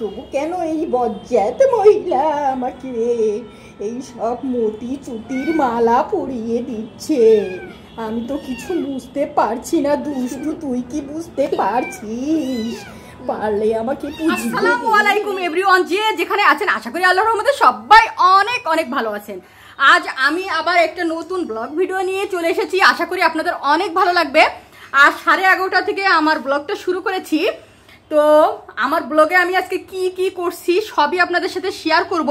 তবু কেন এই বজ্জাত মহিলা আমাকে এই সব মতি চুতির মালা পরিয়ে দিচ্ছে আমি তো কিছু বুঝতে পারছি না দুষ্টু তুই কি বুঝতে পারছিস পারলে আমাকে আসসালামু আলাইকুম এভরিওয়ান যে যেখানে আছেন আশা করি আল্লাহর রহমতে সবাই অনেক অনেক ভালো আছেন আজ আমি আবার একটা নতুন ব্লগ ভিডিও নিয়ে চলে এসেছি আশা করি আপনাদের অনেক ভালো লাগবে আর সাড়ে এগারোটা থেকে আমার ব্লগটা শুরু করেছি তো আমার ব্লগে আমি আজকে কি কি করছি সবই আপনাদের সাথে শেয়ার করব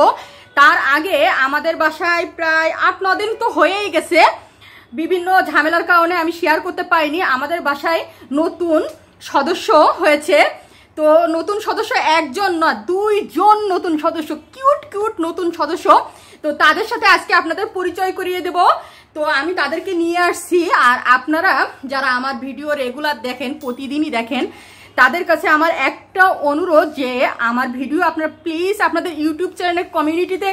তার আগে আমাদের বাসায় প্রায় আট ন দিন তো হয়েই গেছে বিভিন্ন ঝামেলার কারণে আমি শেয়ার করতে পারিনি আমাদের বাসায় নতুন সদস্য হয়েছে তো নতুন সদস্য একজন না দুইজন নতুন সদস্য কিউট কিউট নতুন সদস্য তো তাদের সাথে আজকে আপনাদের পরিচয় করিয়ে দেব তো আমি তাদেরকে নিয়ে আসছি আর আপনারা যারা আমার ভিডিও রেগুলার দেখেন প্রতিদিনই দেখেন তাদের কাছে আমার একটা অনুরোধ যে আমার ভিডিও আপনারা প্লিজ আপনাদের ইউটিউব চ্যানেলের কমিউনিটিতে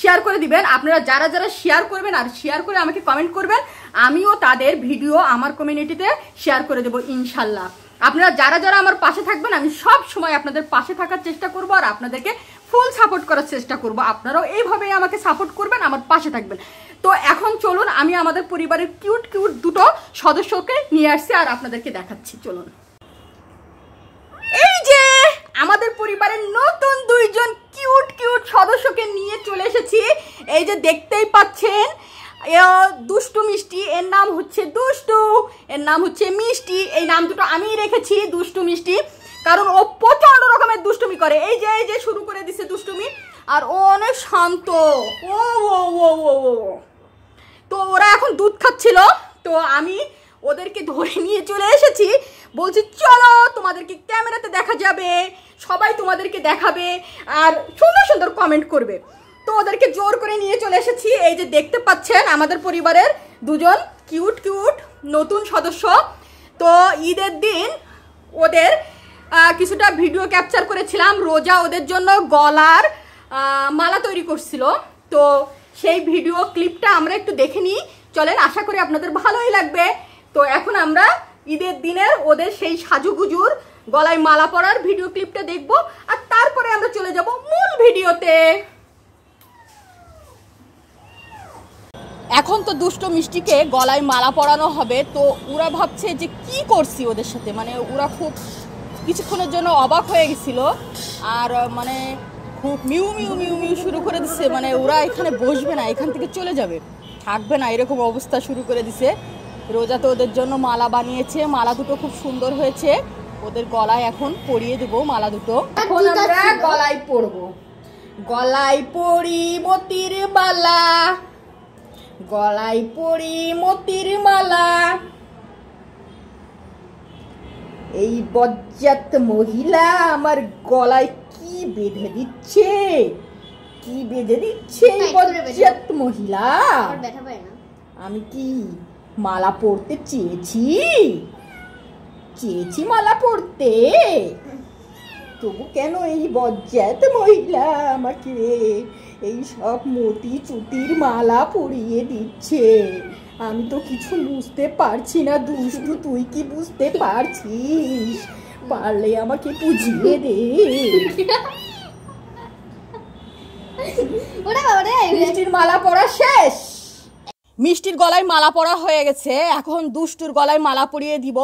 শেয়ার করে দিবেন আপনারা যারা যারা শেয়ার করবেন আর শেয়ার করে আমাকে কমেন্ট করবেন আমিও তাদের ভিডিও আমার কমিউনিটিতে শেয়ার করে দেবো ইনশাল্লাহ আপনারা যারা যারা আমার পাশে থাকবেন আমি সব সময় আপনাদের পাশে থাকার চেষ্টা করব আর আপনাদেরকে ফুল সাপোর্ট করার চেষ্টা করব আপনারাও এইভাবেই আমাকে সাপোর্ট করবেন আমার পাশে থাকবেন তো এখন চলুন আমি আমাদের পরিবারের কিউট কিউট দুটো সদস্যকে নিয়ে আসছি আর আপনাদেরকে দেখাচ্ছি চলুন আমাদের পরিবারের নতুন দুইজন কিউট কিউট সদস্যকে নিয়ে চলে এসেছি এই যে দেখতেই পাচ্ছেন দুষ্টু মিষ্টি এর নাম হচ্ছে দুষ্টু এর নাম হচ্ছে মিষ্টি এই নাম দুটো আমি রেখেছি দুষ্টু মিষ্টি কারণ ও প্রচণ্ড রকমের দুষ্টুমি করে এই যে এই যে শুরু করে দিছে দুষ্টুমি আর ও অনেক শান্ত ও ও ও ও তো ওরা এখন দুধ খাচ্ছিল তো আমি ওদেরকে ধরে নিয়ে চলে এসেছি বলছি চলো তোমাদেরকে ক্যামেরাতে দেখা যাবে সবাই তোমাদেরকে দেখাবে আর সুন্দর সুন্দর কমেন্ট করবে তো ওদেরকে জোর করে নিয়ে চলে এসেছি এই যে দেখতে পাচ্ছেন আমাদের পরিবারের দুজন কিউট কিউট নতুন সদস্য তো ঈদের দিন ওদের কিছুটা ভিডিও ক্যাপচার করেছিলাম রোজা ওদের জন্য গলার মালা তৈরি করছিল তো সেই ভিডিও ক্লিপটা আমরা একটু দেখে নিই চলেন আশা করি আপনাদের ভালোই লাগবে তো এখন আমরা ঈদের দিনে ওদের সেই সাজুগুজুর গলায় মালা পরার ভিডিও ক্লিপটা দেখব আর তারপরে আমরা চলে যাব মূল ভিডিওতে এখন তো দুষ্ট মিষ্টিকে গলায় মালা পরানো হবে তো ওরা ভাবছে যে কি করছি ওদের সাথে মানে ওরা খুব কিছুক্ষণের জন্য অবাক হয়ে গেছিল আর মানে খুব মিউ মিউ মিউ মিউ শুরু করে দিচ্ছে মানে ওরা এখানে বসবে না এখান থেকে চলে যাবে থাকবে না এরকম অবস্থা শুরু করে দিছে রোজা তো ওদের জন্য মালা বানিয়েছে মালা দুটো খুব সুন্দর হয়েছে ওদের গলায় এখন পরিয়ে দেবো মালা দুটো এখন গলায় পরবো গলায় পরি মতির মালা গলায় পরি মতির মালা এই বজ্জাত মহিলা আমার গলায় কি বেঁধে দিচ্ছে কি বেঁধে দিচ্ছে এই বজ্জাত মহিলা আমি কি মালা পড়তে চেয়েছি চেয়েছি মালা পড়তে তবু কেন এই বজ্জাত মহিলা আমাকে এই সব মতি চুতির মালা পরিয়ে দিচ্ছে আমি তো কিছু বুঝতে পারছি না দুষ্টু তুই কি বুঝতে পারছিস পারলে আমাকে বুঝিয়ে দে মালা পড়া শেষ মিষ্টির গলায় মালা পরা হয়ে গেছে এখন দুষ্টুর গলায় মালা পরিয়ে দিব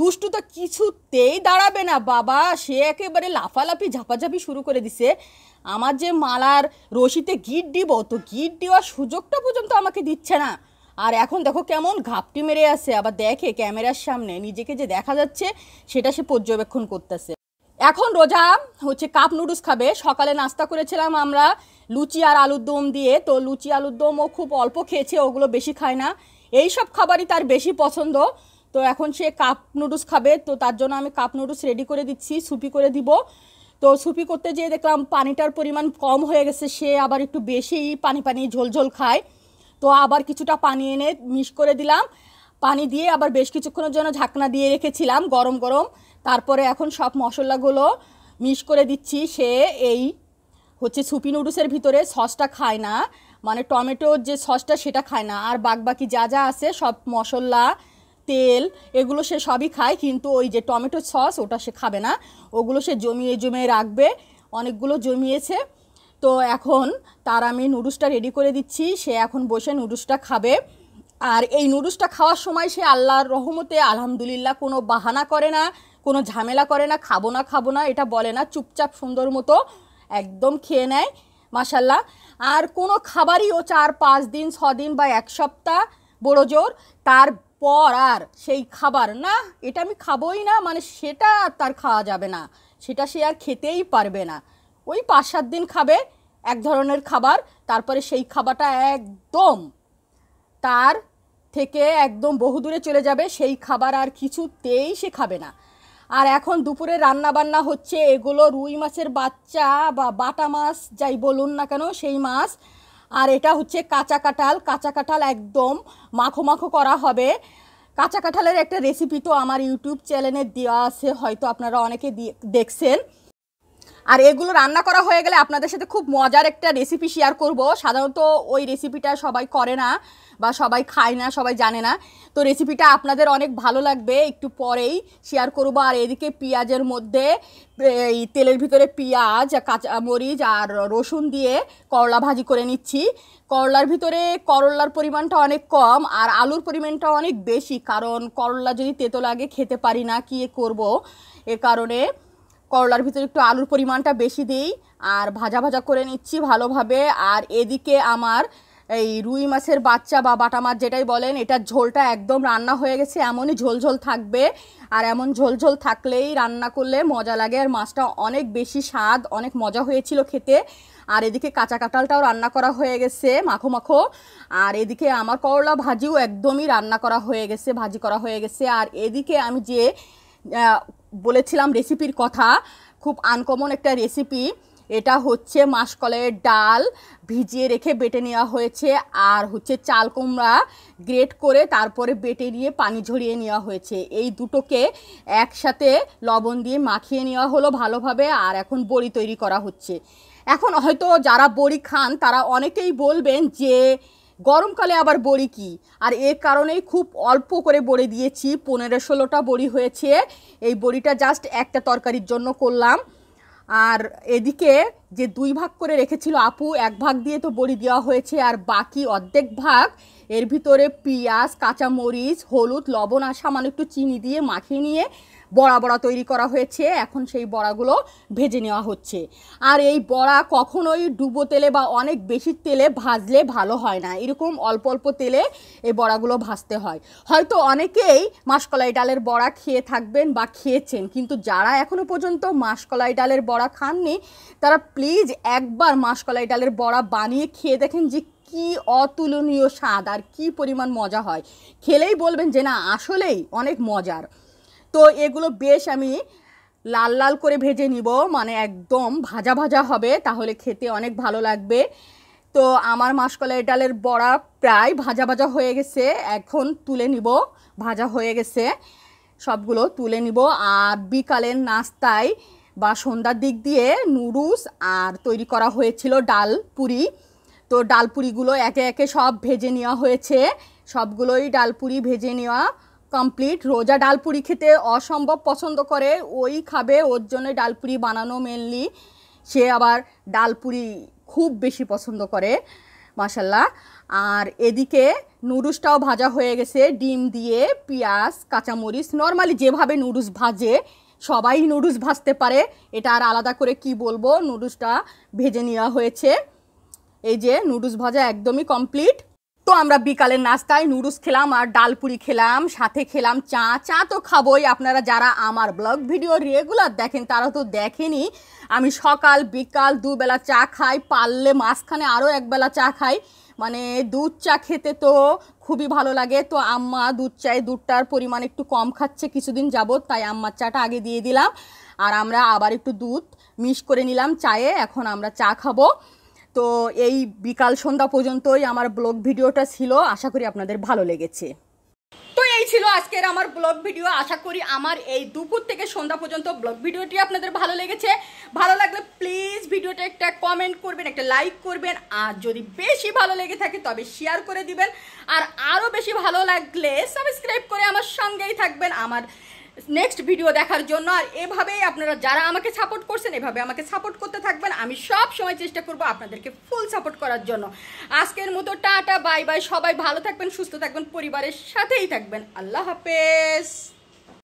দুষ্টু তো কিছুতেই দাঁড়াবে না বাবা সে একেবারে লাফালাফি ঝাপাঝাপি শুরু করে দিছে আমার যে মালার রশিতে গিট দিব তো গিট দেওয়ার সুযোগটা পর্যন্ত আমাকে দিচ্ছে না আর এখন দেখো কেমন ঘাপটি মেরে আছে আবার দেখে ক্যামেরার সামনে নিজেকে যে দেখা যাচ্ছে সেটা সে পর্যবেক্ষণ করতেছে এখন রোজা হচ্ছে কাপ নুডলস খাবে সকালে নাস্তা করেছিলাম আমরা লুচি আর আলুর দম দিয়ে তো লুচি আলুর দম ও খুব অল্প খেয়েছে ওগুলো বেশি খায় না এই সব খাবারই তার বেশি পছন্দ তো এখন সে কাপ নুডলস খাবে তো তার জন্য আমি কাপ নুডলস রেডি করে দিচ্ছি সুপি করে দিব তো সুপি করতে যেয়ে দেখলাম পানিটার পরিমাণ কম হয়ে গেছে সে আবার একটু বেশি পানি পানি ঝোলঝোল খায় তো আবার কিছুটা পানি এনে মিক্স করে দিলাম পানি দিয়ে আবার বেশ কিছুক্ষণের জন্য ঝাঁকনা দিয়ে রেখেছিলাম গরম গরম তারপরে এখন সব মশলাগুলো মিক্স করে দিচ্ছি সে এই হচ্ছে সুপি নুডলসের ভিতরে সসটা খায় না মানে টমেটোর যে সসটা সেটা খায় না আর বাকি যা যা আছে সব মশলা তেল এগুলো সে সবই খায় কিন্তু ওই যে টমেটো সস ওটা সে খাবে না ওগুলো সে জমিয়ে জমিয়ে রাখবে অনেকগুলো জমিয়েছে তো এখন তার আমি নুডলসটা রেডি করে দিচ্ছি সে এখন বসে নুডলসটা খাবে আর এই নুডলসটা খাওয়ার সময় সে আল্লাহর রহমতে আলহামদুলিল্লাহ কোনো বাহানা করে না কোনো ঝামেলা করে না খাবো না খাবো না এটা বলে না চুপচাপ সুন্দর মতো একদম খেয়ে নেয় মাসাল্লাহ আর কোনো খাবারই ও চার পাঁচ দিন ছ দিন বা এক সপ্তাহ বড় জোর তারপর আর সেই খাবার না এটা আমি খাবোই না মানে সেটা তার খাওয়া যাবে না সেটা সে আর খেতেই পারবে না ওই পাঁচ সাত দিন খাবে এক ধরনের খাবার তারপরে সেই খাবারটা একদম তার থেকে একদম বহুদূরে চলে যাবে সেই খাবার আর কিছুতেই সে খাবে না আর এখন দুপুরে রান্না বান্না হচ্ছে এগুলো রুই মাছের বাচ্চা বা বাটা মাছ যাই বলুন না কেন সেই মাছ আর এটা হচ্ছে কাঁচা কাঁঠাল কাঁচা কাঁঠাল একদম মাখো মাখো করা হবে কাঁচা কাঁঠালের একটা রেসিপি তো আমার ইউটিউব চ্যানেলে দেওয়া আছে হয়তো আপনারা অনেকে দেখছেন আর এগুলো রান্না করা হয়ে গেলে আপনাদের সাথে খুব মজার একটা রেসিপি শেয়ার করব সাধারণত ওই রেসিপিটা সবাই করে না বা সবাই খায় না সবাই জানে না তো রেসিপিটা আপনাদের অনেক ভালো লাগবে একটু পরেই শেয়ার করব আর এদিকে পেঁয়াজের মধ্যে এই তেলের ভিতরে পেঁয়াজ কাঁচা মরিচ আর রসুন দিয়ে করলা ভাজি করে নিচ্ছি করলার ভিতরে করলার পরিমাণটা অনেক কম আর আলুর পরিমাণটা অনেক বেশি কারণ করলা যদি তেতো লাগে খেতে পারি না কি করব এ কারণে করলার ভিতরে একটু আলুর পরিমাণটা বেশি দিই আর ভাজা ভাজা করে নিচ্ছি ভালোভাবে আর এদিকে আমার এই রুই মাছের বাচ্চা বা বাটা মাছ যেটাই বলেন এটার ঝোলটা একদম রান্না হয়ে গেছে এমনই ঝোলঝোল থাকবে আর এমন ঝোলঝোল থাকলেই রান্না করলে মজা লাগে আর মাছটা অনেক বেশি স্বাদ অনেক মজা হয়েছিল খেতে আর এদিকে কাঁচা কাঁঠালটাও রান্না করা হয়ে গেছে মাখো মাখো আর এদিকে আমার করলা ভাজিও একদমই রান্না করা হয়ে গেছে ভাজি করা হয়ে গেছে আর এদিকে আমি যে বলেছিলাম রেসিপির কথা খুব আনকমন একটা রেসিপি এটা হচ্ছে মাসকলের ডাল ভিজিয়ে রেখে বেটে নেওয়া হয়েছে আর হচ্ছে চাল কুমড়া গ্রেট করে তারপরে বেটে নিয়ে পানি ঝরিয়ে নেওয়া হয়েছে এই দুটোকে একসাথে লবণ দিয়ে মাখিয়ে নেওয়া হলো ভালোভাবে আর এখন বড়ি তৈরি করা হচ্ছে এখন হয়তো যারা বড়ি খান তারা অনেকেই বলবেন যে গরমকালে আবার বড়ি কি আর এ কারণেই খুব অল্প করে বড়ি দিয়েছি পনেরো ষোলোটা বড়ি হয়েছে এই বড়িটা জাস্ট একটা তরকারির জন্য করলাম আর এদিকে যে দুই ভাগ করে রেখেছিল আপু এক ভাগ দিয়ে তো বড়ি দেওয়া হয়েছে আর বাকি অর্ধেক ভাগ এর ভিতরে পেঁয়াজ কাঁচামরিচ হলুদ লবণ আর সামান্য একটু চিনি দিয়ে মাখিয়ে নিয়ে বড়া বড়া তৈরি করা হয়েছে এখন সেই বড়াগুলো ভেজে নেওয়া হচ্ছে আর এই বড়া কখনোই ডুবো তেলে বা অনেক বেশি তেলে ভাজলে ভালো হয় না এরকম অল্প অল্প তেলে এই বড়াগুলো ভাজতে হয় হয়তো অনেকেই মাসকলাই ডালের বড়া খেয়ে থাকবেন বা খেয়েছেন কিন্তু যারা এখনও পর্যন্ত মাসকলাই ডালের বড়া খাননি তারা প্লিজ একবার মাসকলাই ডালের বড়া বানিয়ে খেয়ে দেখেন যে কি অতুলনীয় স্বাদ আর কি পরিমাণ মজা হয় খেলেই বলবেন যে না আসলেই অনেক মজার তো এগুলো বেশ আমি লাল লাল করে ভেজে নিব মানে একদম ভাজা ভাজা হবে তাহলে খেতে অনেক ভালো লাগবে তো আমার মাসকলাই ডালের বড়া প্রায় ভাজা ভাজা হয়ে গেছে এখন তুলে নিব ভাজা হয়ে গেছে সবগুলো তুলে নিব আর বিকালের নাস্তায় বা সন্ধ্যার দিক দিয়ে নুডলস আর তৈরি করা হয়েছিল ডাল পুরি তো ডালপুরিগুলো একে একে সব ভেজে নেওয়া হয়েছে সবগুলোই ডালপুরি ভেজে নেওয়া কমপ্লিট রোজা ডালপুরি খেতে অসম্ভব পছন্দ করে ওই খাবে ওর জন্য ডালপুরি বানানো মেনলি সে আবার ডালপুরি খুব বেশি পছন্দ করে মাসাল্লাহ আর এদিকে নুডুসটাও ভাজা হয়ে গেছে ডিম দিয়ে পেঁয়াজ কাঁচামরিচ নর্মালি যেভাবে নুডুস ভাজে সবাই নুডুস ভাজতে পারে এটা আর আলাদা করে কি বলবো নুডুসটা ভেজে নেওয়া হয়েছে এই যে নুডলস ভাজা একদমই কমপ্লিট তো আমরা বিকালের নাস্তায় নুডলস খেলাম আর ডালপুরি খেলাম সাথে খেলাম চা চা তো খাবই আপনারা যারা আমার ব্লগ ভিডিও রেগুলার দেখেন তারা তো দেখেনি আমি সকাল বিকাল দুবেলা চা খাই পারলে মাঝখানে আরও একবেলা চা খাই মানে দুধ চা খেতে তো খুবই ভালো লাগে তো আম্মা দুধ চায়ে দুধটার পরিমাণ একটু কম খাচ্ছে কিছুদিন যাবত তাই আম্মার চাটা আগে দিয়ে দিলাম আর আমরা আবার একটু দুধ মিশ করে নিলাম চায়ে এখন আমরা চা খাবো তো এই বিকাল সন্ধ্যা পর্যন্তই আমার ব্লগ ভিডিওটা ছিল আশা করি আপনাদের ভালো লেগেছে তো এই ছিল আজকের আমার ব্লগ ভিডিও আশা করি আমার এই দুপুর থেকে সন্ধ্যা পর্যন্ত ব্লগ ভিডিওটি আপনাদের ভালো লেগেছে ভালো লাগলে প্লিজ ভিডিওটা একটা কমেন্ট করবেন একটা লাইক করবেন আর যদি বেশি ভালো লেগে থাকে তবে শেয়ার করে দিবেন আর আরও বেশি ভালো লাগলে সাবস্ক্রাইব করে আমার সঙ্গেই থাকবেন আমার নেক্সট ভিডিও দেখার জন্য আর এভাবেই আপনারা যারা আমাকে সাপোর্ট করছেন এভাবে আমাকে সাপোর্ট করতে থাকবেন আমি সব সময় চেষ্টা করব আপনাদেরকে ফুল সাপোর্ট করার জন্য আজকের মতো টাটা বাই বাই সবাই ভালো থাকবেন সুস্থ থাকবেন পরিবারের সাথেই থাকবেন আল্লাহ হাফেজ